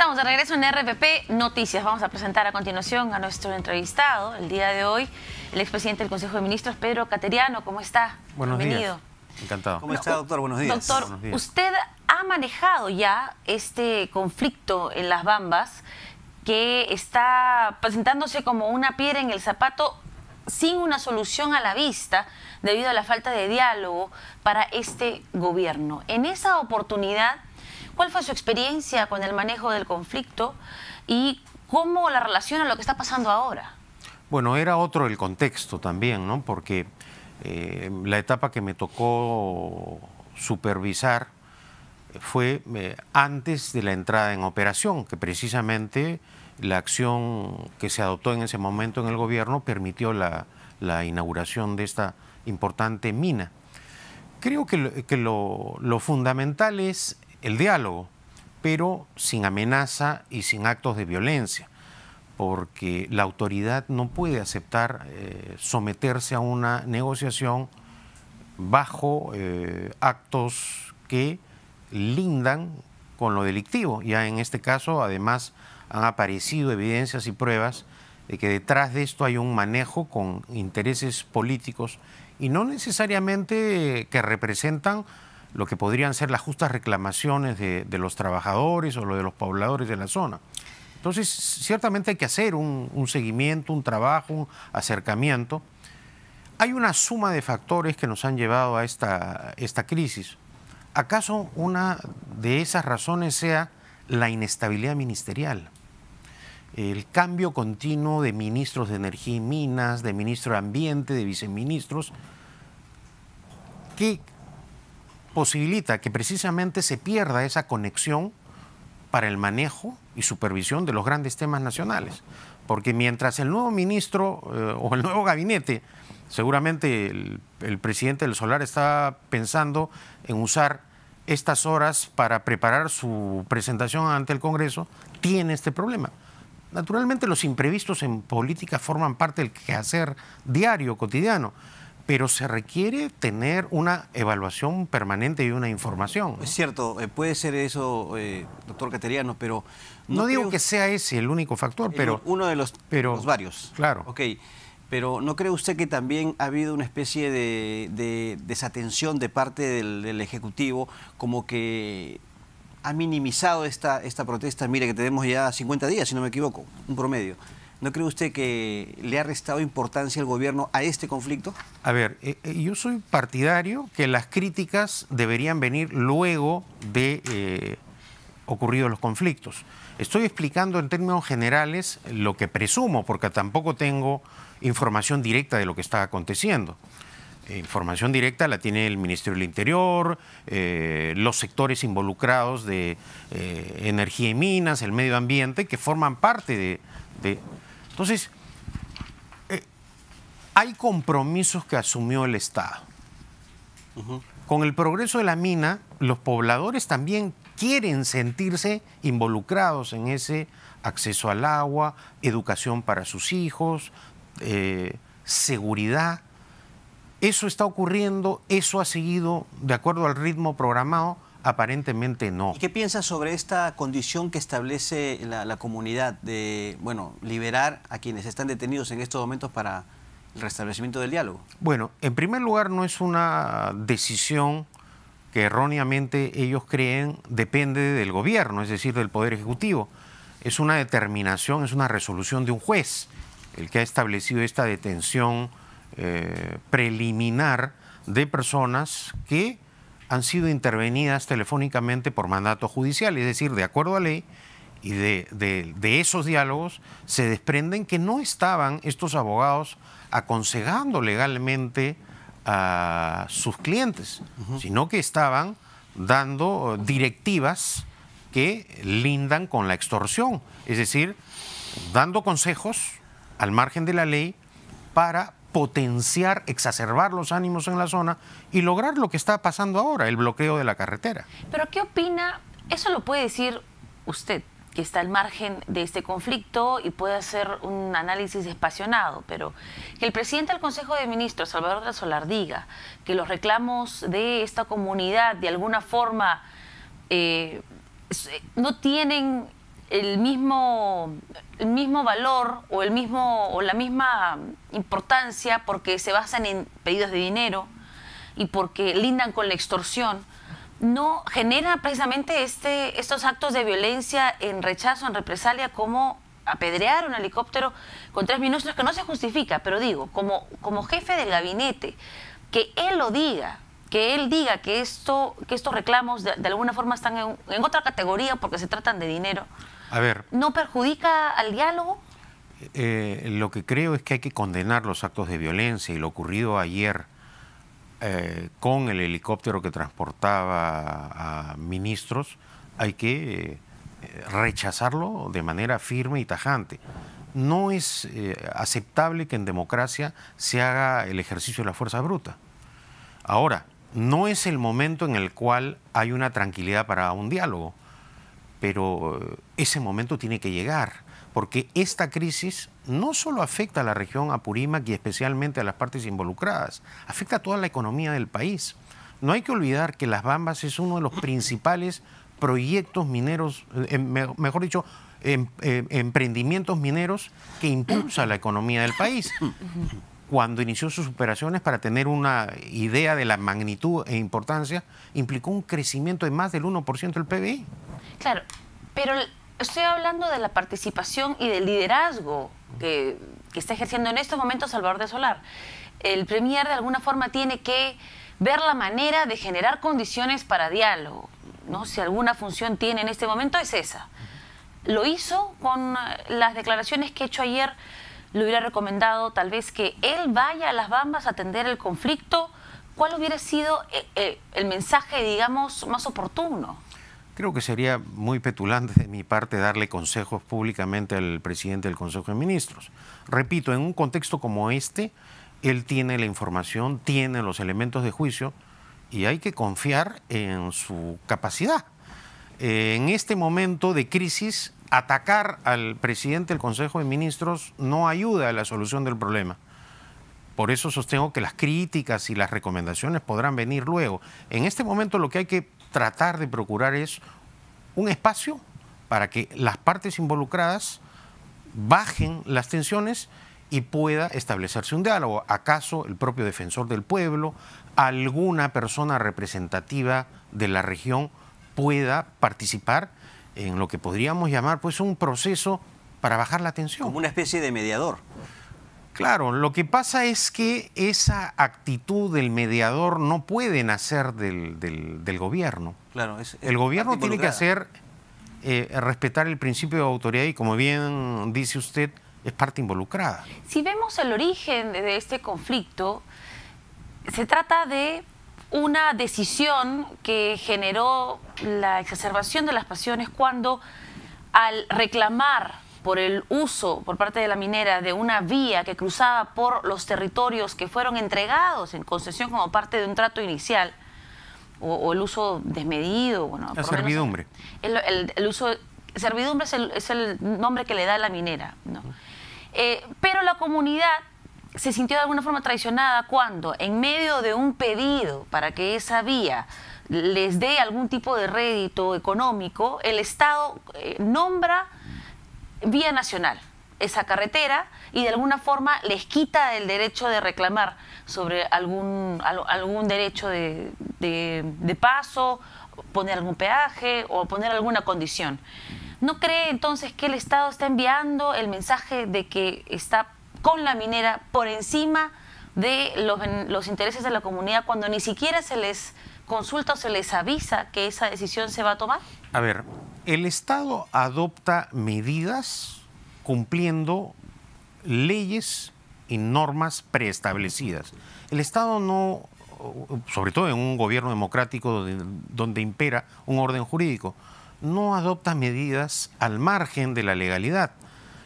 Estamos de regreso en RPP Noticias. Vamos a presentar a continuación a nuestro entrevistado el día de hoy, el expresidente del Consejo de Ministros, Pedro Cateriano. ¿Cómo está? Buenos Bienvenido. días. Encantado. ¿Cómo está, doctor? Buenos días. Doctor, usted ha manejado ya este conflicto en las Bambas que está presentándose como una piedra en el zapato sin una solución a la vista debido a la falta de diálogo para este gobierno. En esa oportunidad cuál fue su experiencia con el manejo del conflicto y cómo la relaciona a lo que está pasando ahora. Bueno, era otro el contexto también, ¿no? Porque eh, la etapa que me tocó supervisar fue eh, antes de la entrada en operación, que precisamente la acción que se adoptó en ese momento en el gobierno permitió la, inauguración de esta importante mina. Creo que lo fundamental es el diálogo, pero sin amenaza y sin actos de violencia, porque la autoridad no puede aceptar eh, someterse a una negociación bajo eh, actos que lindan con lo delictivo. Ya en este caso, además, han aparecido evidencias y pruebas de que detrás de esto hay un manejo con intereses políticos y no necesariamente que representan lo que podrían ser las justas reclamaciones de, los trabajadores o lo de los pobladores de la zona. Entonces, ciertamente hay que hacer un, seguimiento, un trabajo, un acercamiento. Hay una suma de factores que nos han llevado a esta, crisis. ¿Acaso una de esas razones sea la inestabilidad ministerial? el cambio continuo de ministros de Energía y Minas, de ministro de Ambiente, de viceministros, que posibilita que precisamente se pierda esa conexión para el manejo y supervisión de los grandes temas nacionales. Porque mientras el nuevo ministro eh, o el nuevo gabinete, seguramente el presidente del Solar está pensando en usar estas horas para preparar su presentación ante el Congreso, tiene este problema. Naturalmente los imprevistos en política forman parte del quehacer diario, cotidiano pero se requiere tener una evaluación permanente y una información. Es cierto, eh, puede ser eso, eh, doctor Cateriano, pero... No, digo que sea ese el único factor, pero... Uno de los, varios. Claro. Ok, pero ¿no cree usted que también ha habido una especie de, desatención de parte del, Ejecutivo, como que ha minimizado esta, esta protesta? Mire, que tenemos ya 50 días, si no me equivoco, un promedio. ¿No cree usted que le ha restado importancia el gobierno a este conflicto? A ver, eh, eh, yo soy partidario que las críticas deberían venir luego de eh, ocurridos los conflictos. Estoy explicando en términos generales lo que presumo, porque tampoco tengo información directa de lo que está aconteciendo. Información directa la tiene el Ministerio del Interior, los sectores involucrados de energía y minas, el medio ambiente, que forman parte de entonces, eh, hay compromisos que asumió el Estado. Con el progreso de la mina, los pobladores también quieren sentirse involucrados en ese acceso al agua, educación para sus hijos, eh, seguridad. Eso está ocurriendo, eso ha seguido de acuerdo al ritmo programado Aparentemente no. ¿Y qué piensas sobre esta condición que establece la, comunidad de, bueno, liberar a quienes están detenidos en estos momentos para el restablecimiento del diálogo? Bueno, en primer lugar no es una decisión que erróneamente ellos creen depende del gobierno, es decir, del Poder Ejecutivo. Es una determinación, es una resolución de un juez, el que ha establecido esta detención eh, preliminar de personas que han sido intervenidas telefónicamente por mandato judicial, es decir, de acuerdo a ley, y de, esos diálogos se desprenden que no estaban estos abogados aconsejando legalmente a sus clientes, sino que estaban dando directivas que lindan con la extorsión, es decir, dando consejos al margen de la ley para potenciar, exacerbar los ánimos en la zona y lograr lo que está pasando ahora, el bloqueo de la carretera. Pero ¿qué opina? Eso lo puede decir usted, que está al margen de este conflicto y puede hacer un análisis despasionado, pero que el presidente del Consejo de Ministros, Salvador de Solar, diga que los reclamos de esta comunidad de alguna forma eh, eh, no tienen el mismo, el mismo valor o, el mismo, o la misma importancia porque se basan en pedidos de dinero y porque lindan con la extorsión, no genera precisamente este, estos actos de violencia en rechazo, en represalia, como apedrear un helicóptero con tres ministros, que no se justifica, pero digo, como, como jefe del gabinete, que él lo diga, que él diga que, esto, que estos reclamos de, alguna forma están en, otra categoría porque se tratan de dinero. ¿No perjudica al diálogo? Eh, lo que creo es que hay que condenar los actos de violencia y lo ocurrido ayer eh, con el helicóptero que transportaba a ministros, hay que eh, rechazarlo de manera firme y tajante. No es aceptable que en democracia se haga el ejercicio de la fuerza bruta. Ahora, no es el momento en el cual hay una tranquilidad para un diálogo pero eh, ese momento tiene que llegar, porque esta crisis no solo afecta a la región Apurímac y especialmente a las partes involucradas, afecta a toda la economía del país. No hay que olvidar que Las Bambas es uno de los principales proyectos mineros, eh, em, mejor dicho, em, eh, emprendimientos mineros que impulsa la economía del país cuando inició sus operaciones, para tener una idea de la magnitud e importancia, implicó un crecimiento de más del 1% del PBI. Claro, pero estoy hablando de la participación y del liderazgo que, está ejerciendo en estos momentos Salvador de Solar. El Premier de alguna forma tiene que ver la manera de generar condiciones para diálogo. ¿no? Si alguna función tiene en este momento es esa. Lo hizo con las declaraciones que he hecho ayer le hubiera recomendado tal vez que él vaya a las Bambas a atender el conflicto, ¿cuál hubiera sido eh, eh, el mensaje, digamos, más oportuno? Creo que sería muy petulante de mi parte darle consejos públicamente al presidente del Consejo de Ministros. Repito, en un contexto como este, él tiene la información, tiene los elementos de juicio y hay que confiar en su capacidad. Eh, en este momento de crisis, atacar al presidente del Consejo de Ministros no ayuda a la solución del problema. Por eso sostengo que las críticas y las recomendaciones podrán venir luego. En este momento lo que hay que tratar de procurar es un espacio para que las partes involucradas bajen las tensiones y pueda establecerse un diálogo. ¿Acaso el propio defensor del pueblo, alguna persona representativa de la región pueda participar en lo que podríamos llamar pues un proceso para bajar la tensión. Como una especie de mediador. Claro, lo que pasa es que esa actitud del mediador no puede nacer del, gobierno. Claro, es, el gobierno tiene que hacer eh, respetar el principio de autoridad y como bien dice usted, es parte involucrada. Si vemos el origen de este conflicto, se trata de una decisión que generó la exacerbación de las pasiones cuando al reclamar por el uso por parte de la minera de una vía que cruzaba por los territorios que fueron entregados en concesión como parte de un trato inicial, o, el uso desmedido. la servidumbre. El, uso, servidumbre es el, nombre que le da la minera. Eh, pero la comunidad se sintió de alguna forma traicionada cuando, en medio de un pedido para que esa vía les dé algún tipo de rédito económico, el Estado eh, nombra vía nacional esa carretera y de alguna forma les quita el derecho de reclamar sobre algún, algún derecho de, de paso, poner algún peaje o poner alguna condición. ¿No cree entonces que el Estado está enviando el mensaje de que está con la minera por encima de los, intereses de la comunidad cuando ni siquiera se les consulta o se les avisa que esa decisión se va a tomar? A ver, el Estado adopta medidas cumpliendo leyes y normas preestablecidas. El Estado no, sobre todo en un gobierno democrático donde, impera un orden jurídico, no adopta medidas al margen de la legalidad.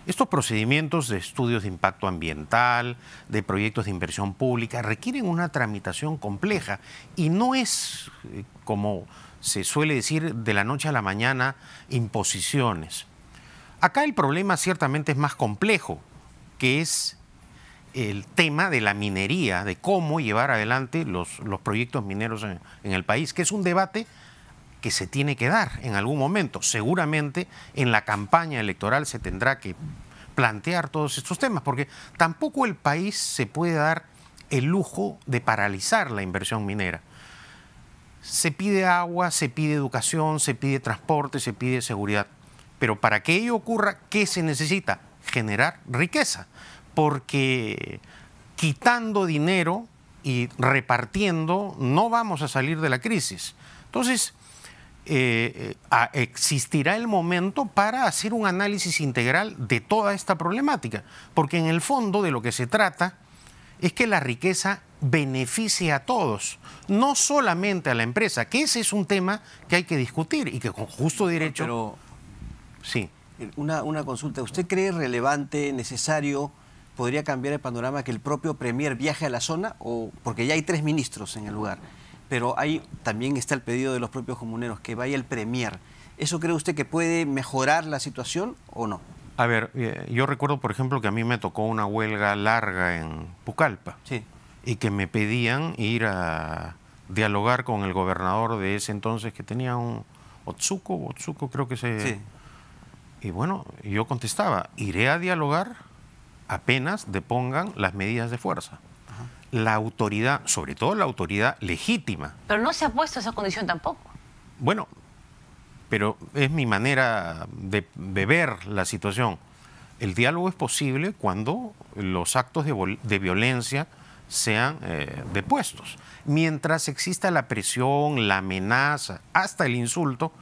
Estos procedimientos de estudios de impacto ambiental, de proyectos de inversión pública, requieren una tramitación compleja y no es, eh, como se suele decir, de la noche a la mañana, imposiciones. Acá el problema ciertamente es más complejo, que es el tema de la minería, de cómo llevar adelante los, proyectos mineros en el país, que es un debate que se tiene que dar en algún momento. Seguramente en la campaña electoral se tendrá que plantear todos estos temas, porque tampoco el país se puede dar el lujo de paralizar la inversión minera. Se pide agua, se pide educación, se pide transporte, se pide seguridad. Pero para que ello ocurra, ¿qué se necesita? Generar riqueza, porque quitando dinero y repartiendo no vamos a salir de la crisis. Entonces, eh, eh, existirá el momento para hacer un análisis integral de toda esta problemática, porque en el fondo de lo que se trata es que la riqueza beneficie a todos, no solamente a la empresa, que ese es un tema que hay que discutir y que con justo derecho... sí. Eh, una, una consulta, ¿usted cree relevante, necesario, podría cambiar el panorama que el propio Premier viaje a la zona? O, porque ya hay tres ministros en el lugar pero ahí también está el pedido de los propios comuneros, que vaya el Premier. ¿Eso cree usted que puede mejorar la situación o no? A ver, eh, yo recuerdo, por ejemplo, que a mí me tocó una huelga larga en Pucallpa. Y que me pedían ir a dialogar con el gobernador de ese entonces que tenía un Otsuko, Otsuko creo que se... Y bueno, yo contestaba, iré a dialogar apenas depongan las medidas de fuerza la autoridad, sobre todo la autoridad legítima. Pero no se ha puesto esa condición tampoco. Bueno, pero es mi manera de, beber ver la situación. El diálogo es posible cuando los actos de, violencia sean eh, depuestos. Mientras exista la presión, la amenaza, hasta el insulto,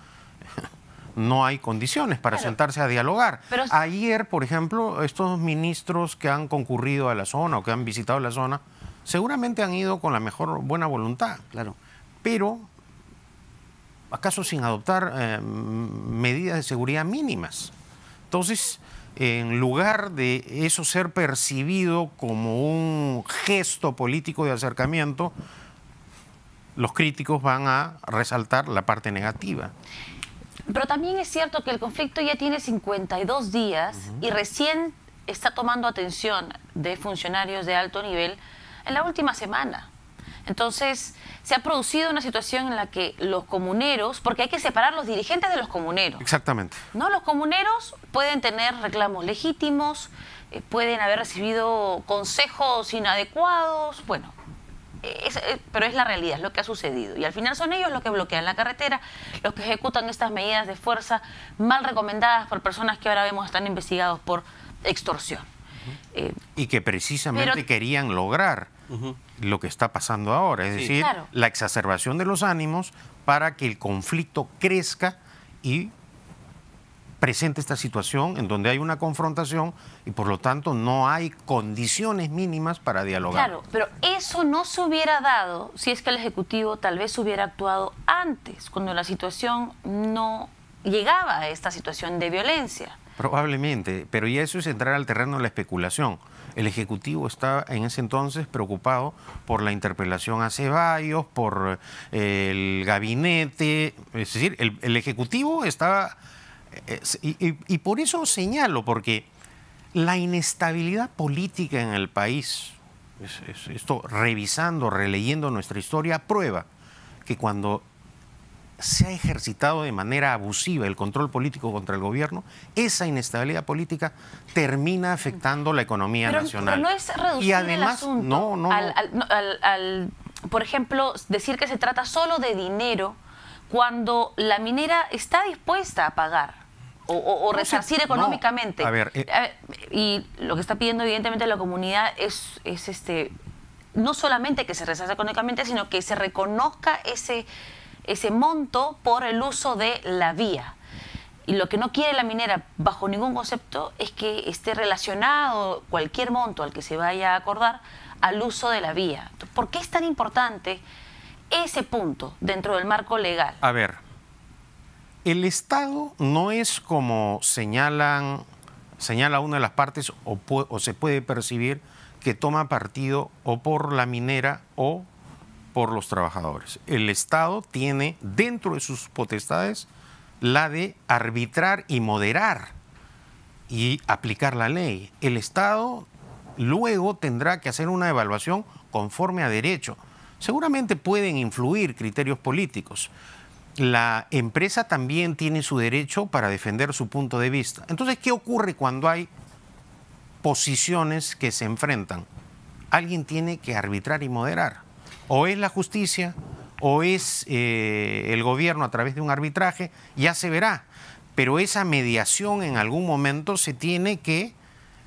no hay condiciones para sentarse a dialogar. Ayer, por ejemplo, estos ministros que han concurrido a la zona o que han visitado la zona, seguramente han ido con la mejor buena voluntad. Claro. Pero, ¿acaso sin adoptar eh, medidas de seguridad mínimas? Entonces, en lugar de eso ser percibido como un gesto político de acercamiento, los críticos van a resaltar la parte negativa. Pero también es cierto que el conflicto ya tiene 52 días y recién está tomando atención de funcionarios de alto nivel en la última semana. Entonces, se ha producido una situación en la que los comuneros, porque hay que separar los dirigentes de los comuneros. Exactamente. No, los comuneros pueden tener reclamos legítimos, eh, pueden haber recibido consejos inadecuados, bueno, eh, eh, pero es la realidad, es lo que ha sucedido. Y al final son ellos los que bloquean la carretera, los que ejecutan estas medidas de fuerza mal recomendadas por personas que ahora vemos están investigados por extorsión. Eh, y que precisamente querían lograr lo que está pasando ahora, es decir, la exacerbación de los ánimos para que el conflicto crezca y presente esta situación en donde hay una confrontación y por lo tanto no hay condiciones mínimas para dialogar. Claro, pero eso no se hubiera dado si es que el Ejecutivo tal vez hubiera actuado antes, cuando la situación no llegaba a esta situación de violencia. Probablemente, pero ya eso es entrar al terreno de la especulación. El Ejecutivo estaba en ese entonces preocupado por la interpelación a Ceballos, por eh, el gabinete, es decir, el, Ejecutivo estaba... Eh, y, y por eso señalo, porque la inestabilidad política en el país, esto revisando, releyendo nuestra historia, prueba que cuando se ha ejercitado de manera abusiva el control político contra el gobierno, esa inestabilidad política termina afectando la economía nacional. Pero no es reducir y además, el asunto al, por ejemplo, decir que se trata solo de dinero cuando la minera está dispuesta a pagar o, resarcir económicamente. Eh. ver, y lo que está pidiendo evidentemente la comunidad es, es este no solamente que se resarce económicamente, sino que se reconozca ese ese monto por el uso de la vía. Y lo que no quiere la minera bajo ningún concepto es que esté relacionado cualquier monto al que se vaya a acordar al uso de la vía. ¿Por qué es tan importante ese punto dentro del marco legal? A ver, el Estado no es como señalan, señala una de las partes o, se puede percibir que toma partido o por la minera o por los trabajadores. El Estado tiene dentro de sus potestades la de arbitrar y moderar y aplicar la ley. El Estado luego tendrá que hacer una evaluación conforme a derecho. Seguramente pueden influir criterios políticos. La empresa también tiene su derecho para defender su punto de vista. Entonces, ¿qué ocurre cuando hay posiciones que se enfrentan? Alguien tiene que arbitrar y moderar. O es la justicia o es eh, el gobierno a través de un arbitraje, ya se verá. Pero esa mediación en algún momento se tiene que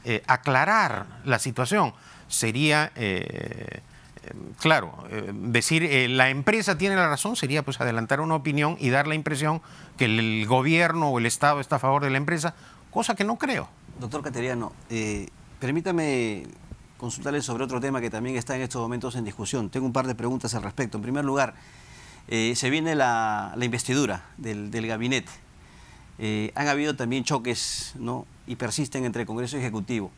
eh, aclarar la situación. Sería, eh, claro, decir la empresa tiene la razón sería pues adelantar una opinión y dar la impresión que el gobierno o el Estado está a favor de la empresa, cosa que no creo. Doctor Cateriano, permítame consultarle sobre otro tema que también está en estos momentos en discusión. Tengo un par de preguntas al respecto. En primer lugar, eh, se viene la, investidura del, gabinete. Eh, han habido también choques ¿no? y persisten entre Congreso y Ejecutivo.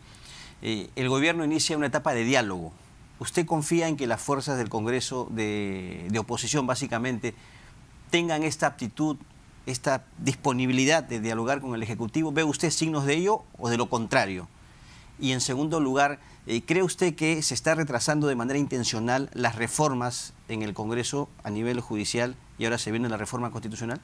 Eh, el gobierno inicia una etapa de diálogo. ¿Usted confía en que las fuerzas del Congreso de, de oposición, básicamente, tengan esta aptitud, esta disponibilidad de dialogar con el Ejecutivo? ¿Ve usted signos de ello o de lo contrario? Y en segundo lugar, eh, ¿cree usted que se está retrasando de manera intencional las reformas en el Congreso a nivel judicial y ahora se viene la reforma constitucional?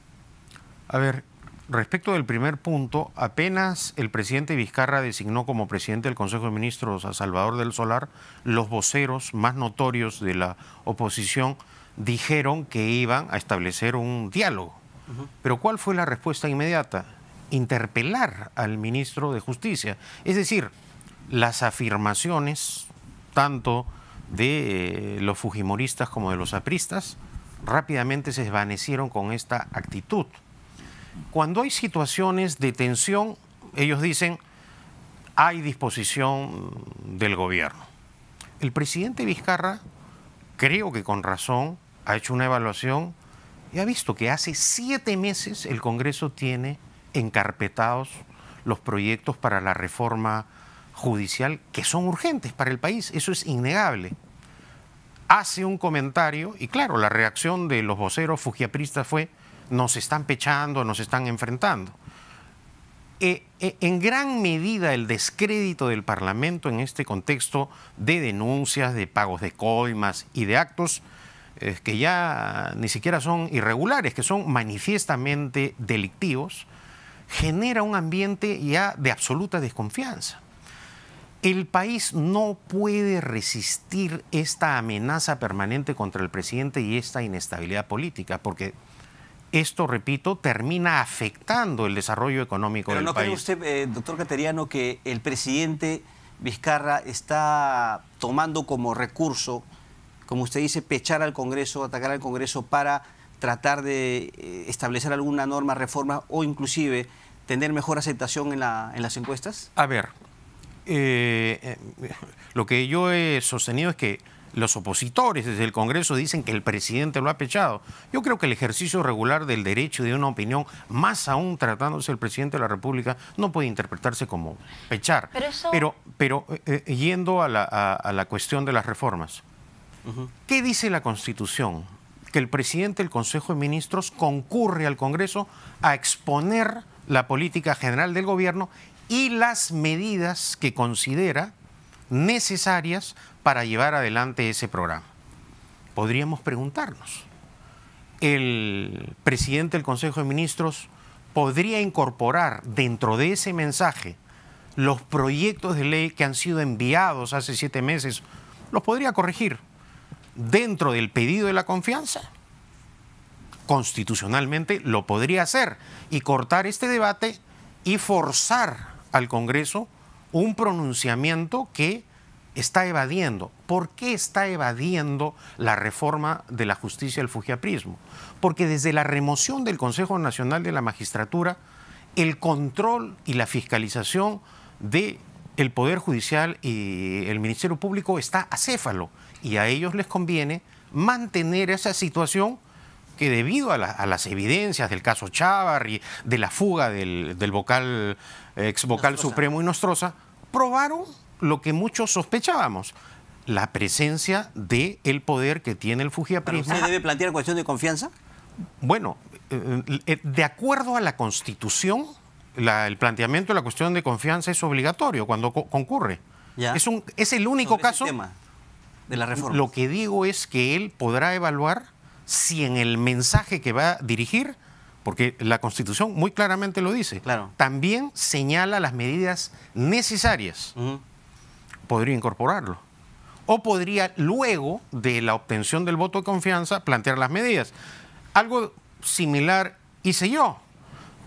A ver, respecto del primer punto, apenas el presidente Vizcarra designó como presidente del Consejo de Ministros a Salvador del Solar, los voceros más notorios de la oposición dijeron que iban a establecer un diálogo. Pero ¿cuál fue la respuesta inmediata? Interpelar al ministro de Justicia. Es decir, las afirmaciones tanto de eh, los fujimoristas como de los apristas rápidamente se desvanecieron con esta actitud. Cuando hay situaciones de tensión, ellos dicen, hay disposición del gobierno. El presidente Vizcarra, creo que con razón, ha hecho una evaluación y ha visto que hace siete meses el Congreso tiene encarpetados los proyectos para la reforma judicial que son urgentes para el país, eso es innegable. Hace un comentario y claro, la reacción de los voceros fujiapristas fue, nos están pechando, nos están enfrentando. E, e, en gran medida el descrédito del Parlamento en este contexto de denuncias, de pagos de coimas y de actos eh, que ya ni siquiera son irregulares, que son manifiestamente delictivos, genera un ambiente ya de absoluta desconfianza. El país no puede resistir esta amenaza permanente contra el presidente y esta inestabilidad política, porque esto, repito, termina afectando el desarrollo económico del país. país. ¿No cree usted, eh, doctor Cateriano, que el presidente Vizcarra está tomando como recurso, como usted dice, pechar al Congreso, atacar al Congreso para tratar de eh, establecer alguna norma, reforma o inclusive tener mejor aceptación en las encuestas? A ver, eh, eh, lo que yo he sostenido es que los opositores desde el Congreso dicen que el presidente lo ha pechado. Yo creo que el ejercicio regular del derecho de una opinión, más aún tratándose el presidente de la República, no puede interpretarse como pechar. Pero, pero, eh, yendo a la, cuestión de las reformas, ¿qué dice la Constitución? Que el presidente del Consejo de Ministros concurre al Congreso a exponer la política general del gobierno y las medidas que considera necesarias para llevar adelante ese programa. Podríamos preguntarnos, ¿el presidente del Consejo de Ministros podría incorporar dentro de ese mensaje los proyectos de ley que han sido enviados hace siete meses? ¿Los podría corregir dentro del pedido de la confianza? Constitucionalmente lo podría hacer y cortar este debate y forzar al Congreso un pronunciamiento que está evadiendo. ¿Por qué está evadiendo la reforma de la justicia del fujiaprismo? Porque desde la remoción del Consejo Nacional de la Magistratura, el control y la fiscalización del el Poder Judicial y el Ministerio Público está acéfalo y a ellos les conviene mantener esa situación que debido a, las evidencias del caso y de la fuga del, vocal, ex vocal supremo y nostrosa, probaron lo que muchos sospechábamos, la presencia del el poder que tiene el fujiaprismo. ¿Pero ¿Usted debe plantear cuestión de confianza? Bueno, eh, eh, de acuerdo a la Constitución, el planteamiento de la cuestión de confianza es obligatorio cuando concurre. Es, un, es el único caso. tema de la reforma. Lo que digo es que él podrá evaluar si en el mensaje que va a dirigir, porque la Constitución muy claramente lo dice, también señala las medidas necesarias, podría incorporarlo. O podría luego de la obtención del voto de confianza plantear las medidas. Algo similar hice yo.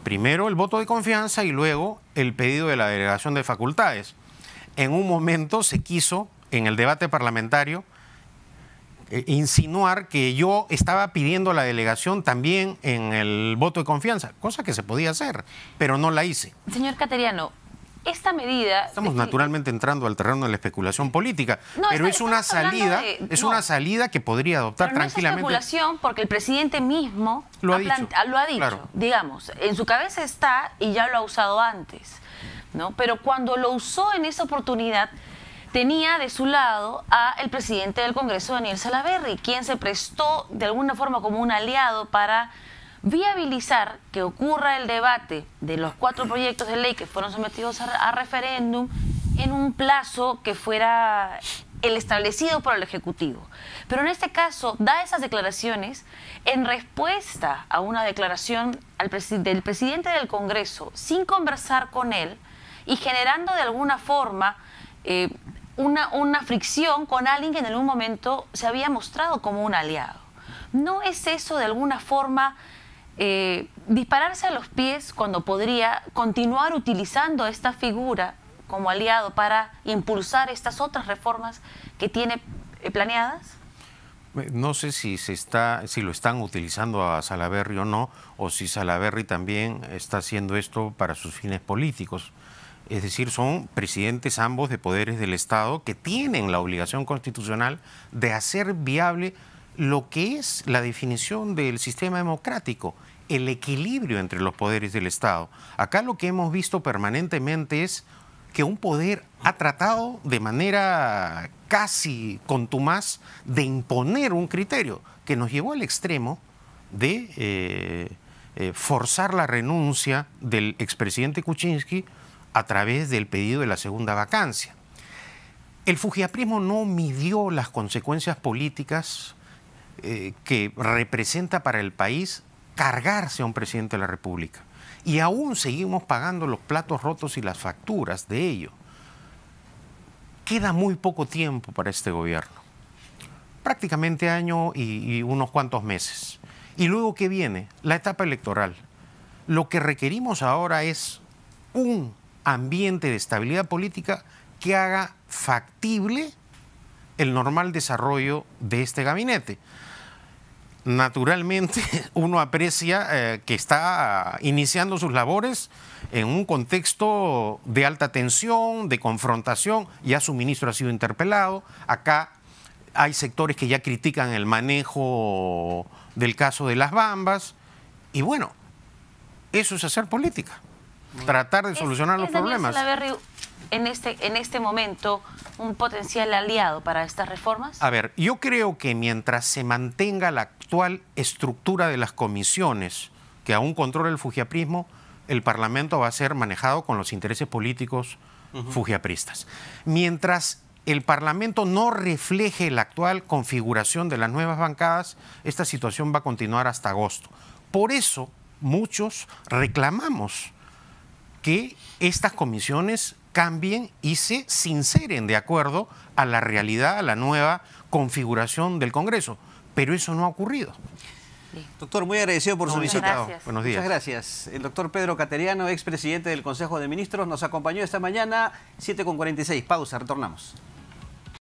Primero el voto de confianza y luego el pedido de la delegación de facultades. En un momento se quiso, en el debate parlamentario, eh, insinuar que yo estaba pidiendo a la delegación también en el voto de confianza, cosa que se podía hacer, pero no la hice. Señor Cateriano, esta medida. Estamos naturalmente entrando al terreno de la especulación política, pero es una salida, es una salida que podría adoptar pero no Es especulación porque el presidente mismo lo ha, dicho, digamos, en su cabeza está y ya lo ha usado antes, ¿no? Pero cuando lo usó en esa oportunidad tenía de su lado a el presidente del Congreso, Daniel Salaverri, quien se prestó de alguna forma como un aliado para viabilizar que ocurra el debate de los cuatro proyectos de ley que fueron sometidos a, referéndum en un plazo que fuera el establecido por el Ejecutivo. Pero en este caso da esas declaraciones en respuesta a una declaración del presidente del Congreso sin conversar con él y generando de alguna forma eh, una, una fricción con alguien que en algún momento se había mostrado como un aliado. ¿No es eso de alguna forma eh, dispararse a los pies cuando podría continuar utilizando esta figura como aliado para impulsar estas otras reformas que tiene eh, planeadas? No sé si, se está, si lo están utilizando a Salaverry o no, o si Salaverry también está haciendo esto para sus fines políticos. Es decir, son presidentes ambos de poderes del Estado que tienen la obligación constitucional de hacer viable lo que es la definición del sistema democrático, el equilibrio entre los poderes del Estado. Acá lo que hemos visto permanentemente es que un poder ha tratado de manera casi contumaz de imponer un criterio que nos llevó al extremo de eh, eh, forzar la renuncia del expresidente Kuczynski a través del pedido de la segunda vacancia. El fujiaprismo no midió las consecuencias políticas eh, que representa para el país cargarse a un presidente de la República. Y aún seguimos pagando los platos rotos y las facturas de ello. Queda muy poco tiempo para este gobierno. Prácticamente año y, y unos cuantos meses. Y luego que viene la etapa electoral. Lo que requerimos ahora es un ambiente de estabilidad política que haga factible el normal desarrollo de este gabinete. Naturalmente, uno aprecia eh, que está iniciando sus labores en un contexto de alta tensión, de confrontación. Ya su ministro ha sido interpelado. Acá hay sectores que ya critican el manejo del caso de las bambas. Y bueno, eso es hacer política tratar de solucionar los es problemas. en este, en este momento un potencial aliado para estas reformas? A ver, yo creo que mientras se mantenga la actual estructura de las comisiones que aún controla el fujiaprismo, el Parlamento va a ser manejado con los intereses políticos uh Mientras el Parlamento no refleje la actual configuración de las nuevas bancadas, esta situación va a continuar hasta agosto. Por eso muchos reclamamos que estas comisiones cambien y se sinceren de acuerdo a la realidad, a la nueva configuración del Congreso. Pero eso no ha ocurrido. Doctor, muy agradecido por su visita. Buenos días. Muchas gracias. El doctor Pedro Cateriano, expresidente del Consejo de Ministros, nos acompañó esta mañana, con 46 Pausa, retornamos.